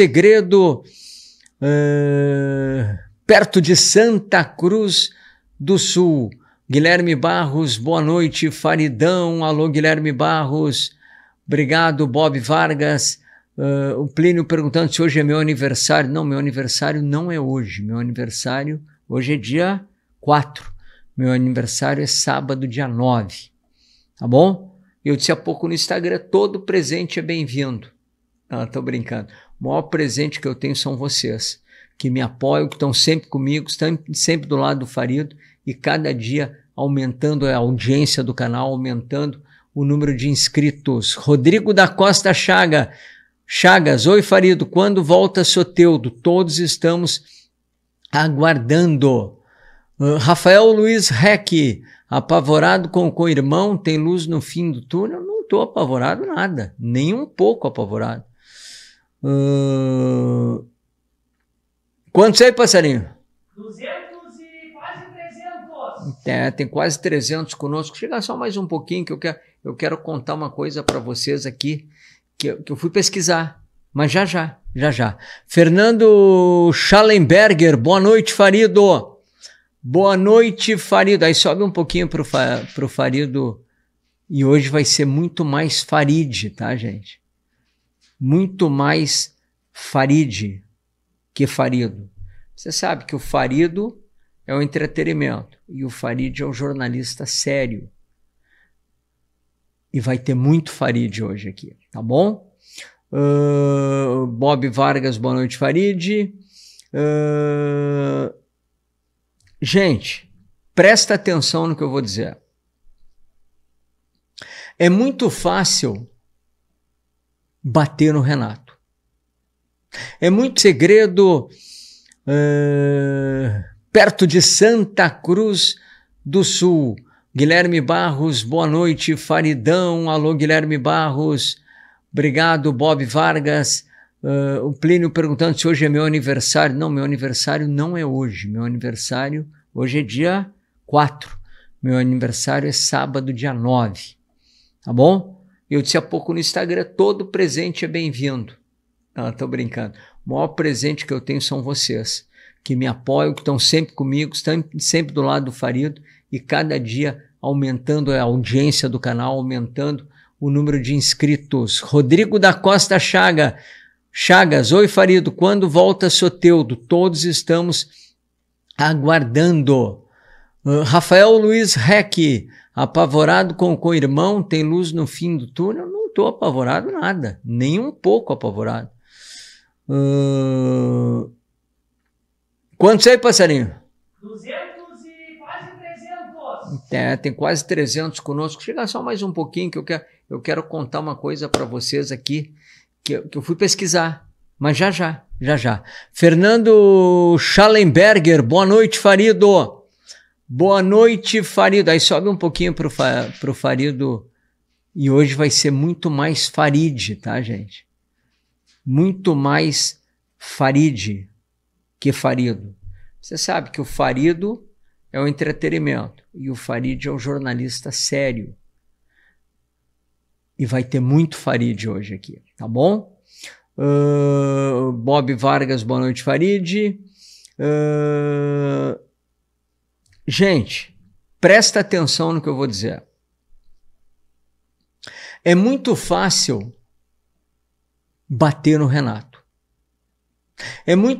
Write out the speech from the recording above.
segredo uh, perto de Santa Cruz do Sul. Guilherme Barros, boa noite. Faridão, alô Guilherme Barros. Obrigado, Bob Vargas. Uh, o Plínio perguntando se hoje é meu aniversário. Não, meu aniversário não é hoje. Meu aniversário, hoje é dia 4. Meu aniversário é sábado, dia 9. Tá bom? Eu disse há pouco no Instagram: todo presente é bem-vindo. Ah, tô brincando. O maior presente que eu tenho são vocês, que me apoiam, que estão sempre comigo, estão sempre do lado do Farido e cada dia aumentando a audiência do canal, aumentando o número de inscritos. Rodrigo da Costa Chaga. Chagas, oi Farido, quando volta Soteudo? Todos estamos aguardando. Ah, Rafael Luiz Reck, apavorado com o irmão tem luz no fim do túnel? Não estou apavorado nada, nem um pouco apavorado. Quantos é aí, passarinho? 200 e quase 300. É, tem quase 300 conosco. Chega só mais um pouquinho que eu quero, eu quero contar uma coisa para vocês aqui que eu, que eu fui pesquisar. Mas já já, já já. Fernando Schallenberger, boa noite, Farido. Boa noite, Farido. Aí sobe um pouquinho pro, fa Farido. E hoje vai ser muito mais Farid, tá, gente? muito mais faride que farido. Você sabe que o farido é o entretenimento e o faride é o jornalista sério. E vai ter muito faride hoje aqui, tá bom? Uh, Bob Vargas, boa noite, faride. Uh, gente, presta atenção no que eu vou dizer. É muito fácil bater no Renato. É muito segredo uh, perto de Santa Cruz do Sul. Guilherme Barros, boa noite. Faridão, alô Guilherme Barros. Obrigado, Bob Vargas. Uh, o Plínio perguntando se hoje é meu aniversário. Não, meu aniversário não é hoje. Meu aniversário, hoje é dia 4. Meu aniversário é sábado, dia 9. Tá bom? Eu disse há pouco no Instagram, todo presente é bem-vindo. Ah, tô brincando. O maior presente que eu tenho são vocês, que me apoiam, que estão sempre comigo, estão sempre do lado do Farido e cada dia aumentando a audiência do canal, aumentando o número de inscritos. Rodrigo da Costa Chaga. Chagas, oi Farido, quando volta Soteudo? Todos estamos aguardando. Ah, Rafael Luiz Reck, apavorado com o irmão tem luz no fim do túnel? Não estou apavorado nada, nem um pouco apavorado. Uh, quantos aí, passarinho? 200 e quase 300. É, tem quase 300 conosco. Chega só mais um pouquinho que eu quero, eu quero contar uma coisa para vocês aqui que eu, que eu fui pesquisar, mas já já, já já. Fernando Schallenberger, boa noite, Farido. Boa noite, Farid. Aí sobe um pouquinho pro, fa pro Farido. E hoje vai ser muito mais Farid, tá, gente? Muito mais Farid que Farido. Você sabe que o Farido é o entretenimento e o Farid é o jornalista sério. E vai ter muito Farid hoje aqui, tá bom? Uh, Bob Vargas, boa noite, Farid. Uh, Gente, presta atenção no que eu vou dizer. É muito fácil bater no Renato. É muito